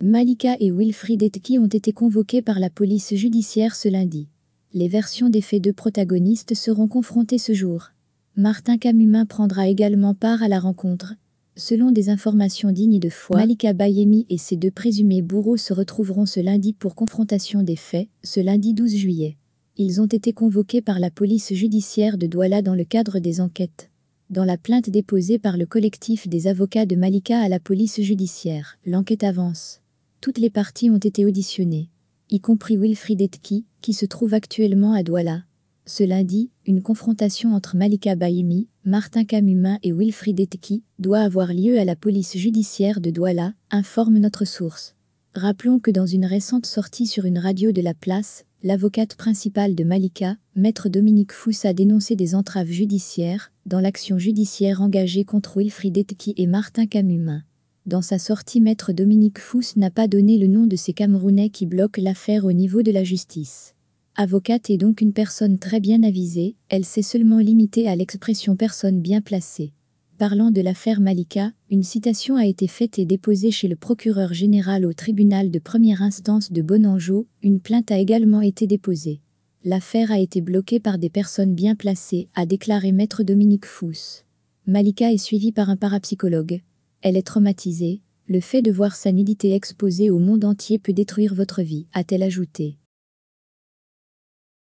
Malika et Wilfried Etki ont été convoqués par la police judiciaire ce lundi. Les versions des faits de protagonistes seront confrontées ce jour. Martin Camumin prendra également part à la rencontre. Selon des informations dignes de foi, Malika Bayemi et ses deux présumés bourreaux se retrouveront ce lundi pour confrontation des faits, ce lundi 12 juillet. Ils ont été convoqués par la police judiciaire de Douala dans le cadre des enquêtes dans la plainte déposée par le collectif des avocats de Malika à la police judiciaire. L'enquête avance. Toutes les parties ont été auditionnées, y compris Wilfried Etki, qui se trouve actuellement à Douala. Ce lundi, une confrontation entre Malika Bahimi, Martin Camumin et Wilfried Etki doit avoir lieu à la police judiciaire de Douala, informe notre source. Rappelons que dans une récente sortie sur une radio de la place, l'avocate principale de Malika, maître Dominique Fouss a dénoncé des entraves judiciaires dans l'action judiciaire engagée contre Wilfried Etki et Martin Camumin. Dans sa sortie, maître Dominique Fousse n'a pas donné le nom de ces Camerounais qui bloquent l'affaire au niveau de la justice. Avocate est donc une personne très bien avisée, elle s'est seulement limitée à l'expression personne bien placée. Parlant de l'affaire Malika, une citation a été faite et déposée chez le procureur général au tribunal de première instance de Bonangeau, une plainte a également été déposée. L'affaire a été bloquée par des personnes bien placées, a déclaré maître Dominique Fousse. Malika est suivie par un parapsychologue, elle est traumatisée. Le fait de voir sa nudité exposée au monde entier peut détruire votre vie, a-t-elle ajouté.